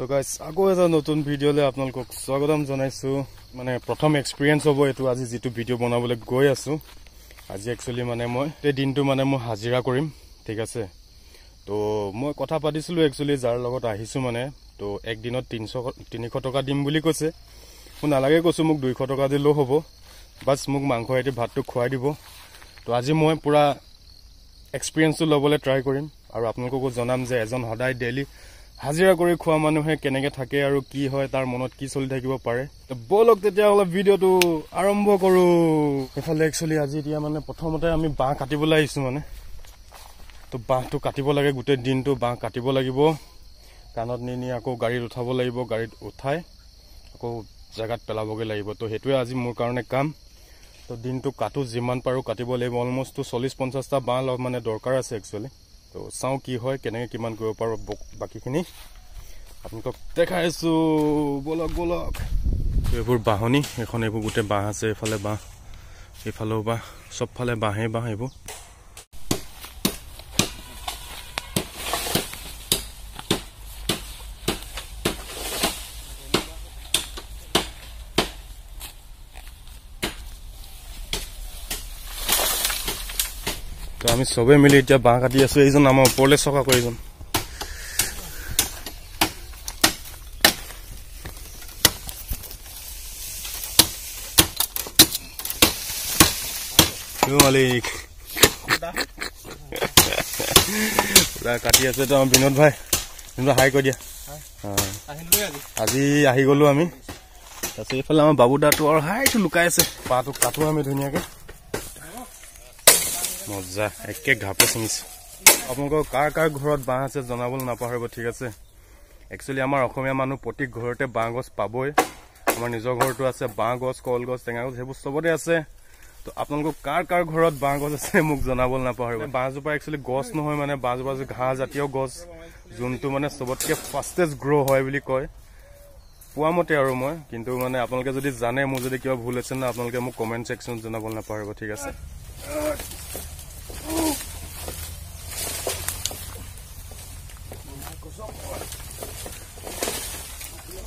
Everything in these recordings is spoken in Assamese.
তো গাইছ আকৌ এটা নতুন ভিডিঅ'লৈ আপোনালোকক স্বাগতম জনাইছোঁ মানে প্ৰথম এক্সপিৰিয়েঞ্চ হ'ব এইটো আজি যিটো ভিডিঅ' বনাবলৈ গৈ আছোঁ আজি একচুৱেলি মানে মই গোটেই দিনটো মানে মই হাজিৰা কৰিম ঠিক আছে তো মই কথা পাতিছিলোঁ একচুৱেলি যাৰ লগত আহিছোঁ মানে তো এক দিনত তিনিশ তিনিশ টকা দিম বুলি কৈছে মোৰ নালাগে কৈছোঁ মোক দুইশ টকা দিলেও হ'ব বাছ মোক মাংস সৈতে ভাতটো খুৱাই দিব তো আজি মই পূৰা এক্সপিৰিয়েঞ্চটো ল'বলৈ ট্ৰাই কৰিম আৰু আপোনালোককো জনাম যে এজন সদায় ডেইলি হাজিৰা কৰি খোৱা মানুহে কেনেকৈ থাকে আৰু কি হয় তাৰ মনত কি চলি থাকিব পাৰে ব'লক তেতিয়া অলপ ভিডিঅ'টো আৰম্ভ কৰোঁ সেইফালে একচুৱেলি আজি এতিয়া মানে প্ৰথমতে আমি বাঁহ কাটিবলৈ আহিছোঁ মানে তো বাঁহটো কাটিব লাগে গোটেই দিনটো বাঁহ কাটিব লাগিব কাণত নি নি আকৌ গাড়ীত উঠাব লাগিব গাড়ীত উঠাই আকৌ জেগাত পেলাবগৈ লাগিব তো সেইটোৱে আজি মোৰ কাৰণে কাম তো দিনটো কাটো যিমান পাৰোঁ কাটিব লাগিব অলমষ্টটো চল্লিছ পঞ্চাছটা বাঁহ অলপ মানে দৰকাৰ আছে একচুৱেলি তো চাও কি হয় কেনেকে কিমান কৰিব পাৰো বাকীখিনি আপোনালোকক দেখাই আছো বলক বলক এইবোৰ বাঁহনি এখন এইবোৰ গোটেই বাঁহ আছে এইফালে বাঁহ এইফালেও বাঁহ চবফালে বাঁহেই বাঁহ এইবোৰ তো আমি সবে মিলি এটা বাঁহ কাটি আছো এইজন আমার ওপরে চকা করেজন মালিক কাটি আছে তো বিনোদ ভাই বিনোদ হাই কই দিয়া আজি আহি গলো আমি তাৰপিছত এইফালে আমাৰ বাবুদাটো আৰু হাইটো লুকাই আছে পাহটো কাটো আমি ধুনীয়াকৈ মজা একে ঘাপে চিঙিছে আপোনালোকৰ কাৰ কাৰ ঘৰত বাঁহ আছে জনাবলৈ নাপাহৰিব ঠিক আছে একচুৱেলি আমাৰ অসমীয়া মানুহ প্ৰতি ঘৰতে বাঁহ গছ পাবই আমাৰ নিজৰ ঘৰতো আছে বাঁহ গছ কলগছ টেঙা গছ সেইবোৰ চবতে আছে তো আপোনালোকৰ কাৰ কাৰ ঘৰত বাঁহ গছ আছে মোক জনাবলৈ নাপাহৰিব বাঁহজোপা একচুৱেলি গছ নহয় মানে বাঁহজোপা ঘাঁহজাতীয় গছ যোনটো মানে চবতকৈ ফাষ্টেষ্ট গ্ৰ' হয় বুলি কয় পোৱা মতে আৰু মই কিন্তু মানে আপোনালোকে যদি জানে মোৰ যদি কিবা ভুল হৈছে ন আপোনালোকে মোক কমেণ্ট ছেকশ্যনত জনাবলৈ নাপাহৰিব ঠিক আছে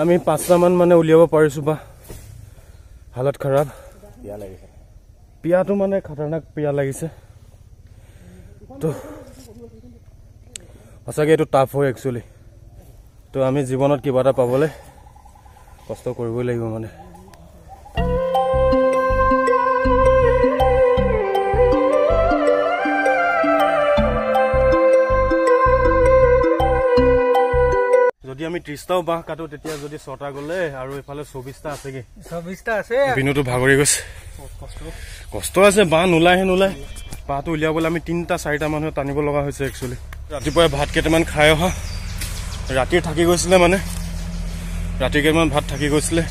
আমি পাঁচটামান মানে উলিয়াব পাৰিছোঁ বা হালত খৰাব লাগিছে পিয়াটো মানে খাতাৰনাক পিয়া লাগিছে তো সঁচাকৈ এইটো টাফ হয় একচুৱেলি তো আমি জীৱনত কিবা এটা পাবলৈ কষ্ট কৰিবই লাগিব মানে যদি আমি ত্ৰিশটাও বাঁহ কাটো তেতিয়া যদি ছটা গলে আৰু এইফালে চৌবিশটা আছে কি চৌবিশটা আছে বিনুতো ভাগরি গেছে কষ্ট আছে বাঁহ নোলায়হে নোলায় বাঁহটো উলিয়াবলৈ আমি তিনিটা চাৰিটা মানুহে টানিব লগা হৈছে একচুয়ালি ৰাতিপুৱাই ভাত কেইটামান খাই অহা ৰাতি থাকি গৈছিলে মানে ৰাতি কেইটামান ভাত থাকি গৈছিলে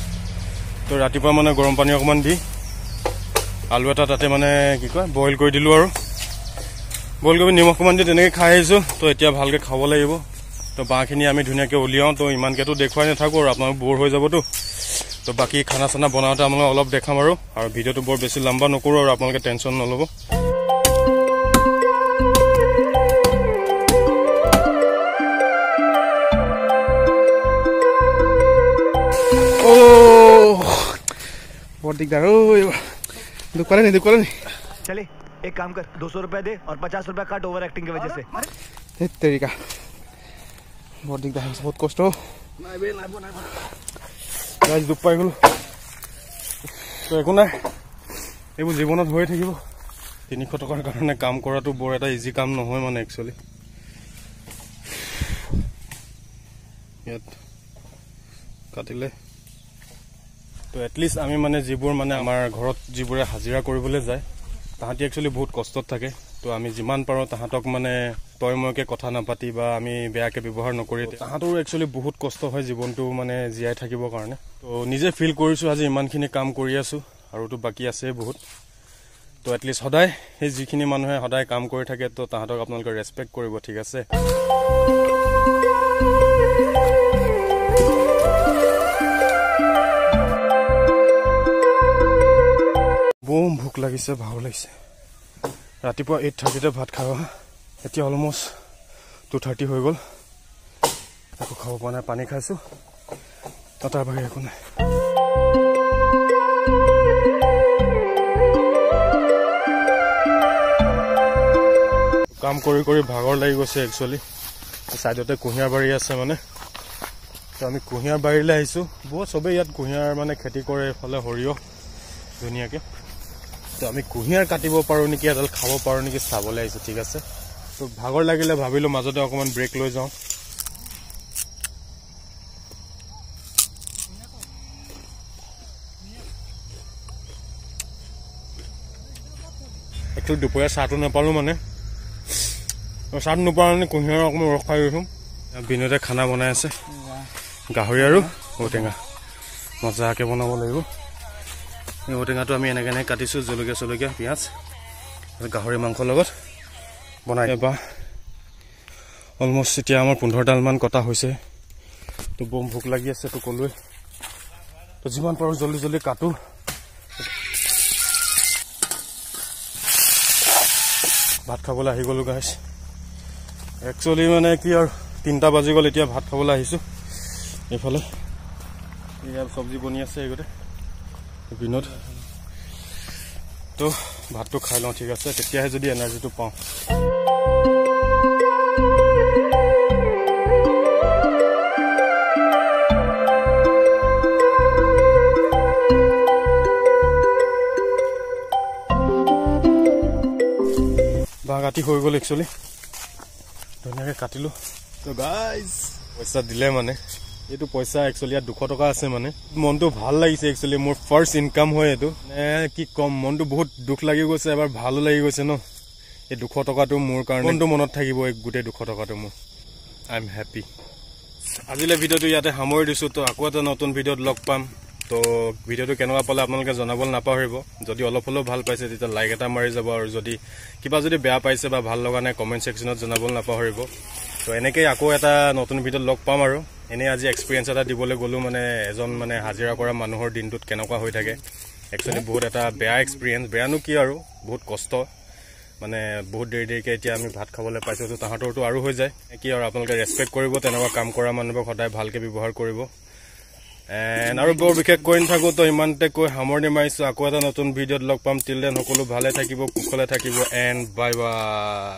তো ৰাতিপুৱা মানে গৰম পানী অকণমান দি আলু এটা তাতে মানে কি কয় বইল কৰি দিলোঁ আৰু বইল কৰি নিমখ অকণমান দি তেনেকৈ খাই আহিছোঁ তো এতিয়া ভালকৈ খাব লাগিব তো বাঁহখিনি আমি ধুনীয়াকৈ উলিয়াওঁ তো ইমানকৈতো দেখুৱাই নাথাকোঁ আৰু আপোনালোক ব'ৰ হৈ যাবতো তো বাকী খানা চানা বনাওঁতে আপোনালোকক অলপ দেখাম আৰু আৰু ভিডিঅ'টো বৰ বেছি লম্বা নকৰোঁ আৰু আপোনালোকে টেনশ্যন নল'ব बहुत दिकदार दुखा नहीं दुखा नहीं चले एक काम कर दो सौ रुपया दे और पचास रुपया काट वजह से तरीका বহুত দিগদাৰ হৈছে বহুত কষ্ট ৰাইজ দুখ পাই গ'লো একো নাই এইবোৰ জীৱনত হৈয়ে থাকিব তিনিশ টকাৰ কাৰণে কাম কৰাটো বৰ এটা ইজি কাম নহয় মানে একচুৱেলি ইয়াত কাটিলে ত' এটলিষ্ট আমি মানে যিবোৰ মানে আমাৰ ঘৰত যিবোৰে হাজিৰা কৰিবলৈ যায় তাহাঁতি একচুৱেলি বহুত কষ্টত থাকে তো আমি যিমান পাৰোঁ তাহাঁতক মানে তই মইকে কথা নাপাতি বা আমি বেয়াকে ব্যৱহাৰ নকৰি তাহাঁতৰো একচুৱেলি বহুত কষ্ট হয় জীৱনটো মানে জীয়াই থাকিবৰ কাৰণে তো নিজে ফিল কৰিছোঁ আজি ইমানখিনি কাম কৰি আছোঁ আৰুতো বাকী আছেই বহুত তো এটলিষ্ট সদায় সেই যিখিনি মানুহে সদায় কাম কৰি থাকে তো তাহাঁতক আপোনালোকে ৰেচপেক্ট কৰিব ঠিক আছে বম ভোক লাগিছে ভাও লাগিছে ৰাতিপুৱা এইট থাৰ্টিতে ভাত খাব অহা এতিয়া অলমষ্ট টু থাৰ্টি হৈ গ'ল একো খাব পৰা নাই পানী খাইছোঁ তাৰ বাহিৰে একো নাই কাম কৰি কৰি ভাগৰ লাগি গৈছে একচুৱেলি ছাইডতে কুঁহিয়াৰ বাৰী আছে মানে আমি কুঁহিয়াৰ বাৰীলৈ আহিছোঁ বহুত চবেই ইয়াত কুঁহিয়াৰ মানে খেতি কৰে এইফালে সৰিয়হ ধুনীয়াকৈ তো আমি কুঁহিয়াৰ কাটিব পাৰোঁ নেকি এডাল খাব পাৰোঁ নেকি চাবলৈ আহিছোঁ ঠিক আছে তো ভাগৰ লাগিলে ভাবিলোঁ মাজতে অকণমান ব্ৰেক লৈ যাওঁ একচুৱেলি দুপৰীয়া চাহটো নাপালোঁ মানে চাহটো নোপোৱা মানে কুঁহিয়াৰ অকণমান ৰস খাই ৰৈছোঁ বিনতে খানা বনাই আছে গাহৰি আৰু ঔটেঙা মজাকৈ বনাব লাগিব ঔটেঙাটো আমি এনেকৈ এনেকৈ কাটিছোঁ জলকীয়া চলকীয়া পিঁয়াজ গাহৰি মাংসৰ লগত বনাই বা অলমষ্ট এতিয়া আমাৰ পোন্ধৰডালমান কটা হৈছে তো বম ভোক লাগি আছে তো ক'লোৱে তো যিমান পাৰোঁ জল্দি জল্দি কাটো ভাত খাবলৈ আহি গ'লোঁ গাইছ একচুৱেলি মানে কি আৰু তিনিটা বাজি গ'ল এতিয়া ভাত খাবলৈ আহিছোঁ এইফালে এয়া চব্জি বনি আছে এই গোটেই দিনত তো ভাতটো খাই লওঁ ঠিক আছে তেতিয়াহে যদি এনাৰ্জিটো পাওঁ বাঁহ কাটি হৈ গ'ল একচুৱেলি ধুনীয়াকৈ কাটিলোঁ তো পইচা দিলে মানে এইটো পইচা একচুৱেলি ইয়াত দুশ টকা আছে মানে মনটো ভাল লাগিছে একচুৱেলি মোৰ ফাৰ্ষ্ট ইনকাম হয় এইটো কি কম মনটো বহুত দুখ লাগি গৈছে এবাৰ ভালো লাগি গৈছে ন এই দুশ টকাটো মোৰ কাৰণে মনটো মনত থাকিব এই গোটেই দুশ টকাটো মোৰ আই এম হেপ্পী আজিলৈ ভিডিঅ'টো ইয়াতে সামৰি দিছোঁ তো আকৌ এটা নতুন ভিডিঅ'ত লগ পাম তো ভিডিঅ'টো কেনেকুৱা পালে আপোনালোকে জনাবলৈ নাপাহৰিব যদি অলপ হ'লেও ভাল পাইছে তেতিয়া লাইক এটা মাৰি যাব আৰু যদি কিবা যদি বেয়া পাইছে বা ভাল লগা নাই কমেণ্ট ছেকশ্যনত জনাবলৈ নাপাহৰিব তো এনেকেই আকৌ এটা নতুন ভিডিঅ'ত লগ পাম আৰু এনেই আজি এক্সপিৰিয়েঞ্চ এটা দিবলৈ গ'লোঁ মানে এজন মানে হাজিৰা কৰা মানুহৰ দিনটোত কেনেকুৱা হৈ থাকে একচুৱেলি বহুত এটা বেয়া এক্সপিৰিয়েঞ্চ বেয়ানো কি আৰু বহুত কষ্ট মানে বহুত দেৰি দেৰিকৈ এতিয়া আমি ভাত খাবলৈ পাইছোঁ তাহাঁতৰতো আৰু হৈ যায় কি আৰু আপোনালোকে ৰেচপেক্ট কৰিব তেনেকুৱা কাম কৰা মানুহবোৰক সদায় ভালকৈ ব্যৱহাৰ কৰিব এণ্ড আৰু বৰ বিশেষ কৈ নাথাকোঁ তো ইমানতে কৈ সামৰণি মাৰিছোঁ আকৌ এটা নতুন ভিডিঅ'ত লগ পাম তিল দেন সকলো ভালে থাকিব কুশলে থাকিব এণ্ড বাই বাই